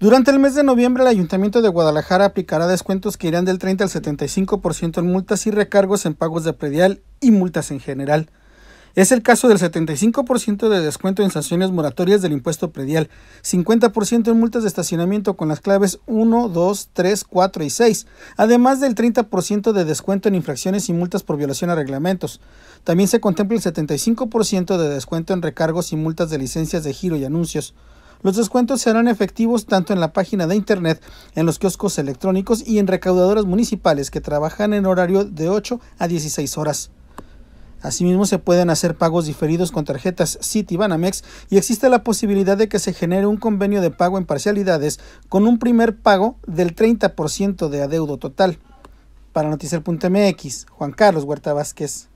Durante el mes de noviembre, el Ayuntamiento de Guadalajara aplicará descuentos que irán del 30 al 75% en multas y recargos en pagos de predial y multas en general. Es el caso del 75% de descuento en sanciones moratorias del impuesto predial, 50% en multas de estacionamiento con las claves 1, 2, 3, 4 y 6, además del 30% de descuento en infracciones y multas por violación a reglamentos. También se contempla el 75% de descuento en recargos y multas de licencias de giro y anuncios. Los descuentos serán efectivos tanto en la página de internet, en los kioscos electrónicos y en recaudadoras municipales que trabajan en horario de 8 a 16 horas. Asimismo, se pueden hacer pagos diferidos con tarjetas Banamex y existe la posibilidad de que se genere un convenio de pago en parcialidades con un primer pago del 30% de adeudo total. Para Noticiel.mx, Juan Carlos Huerta Vázquez.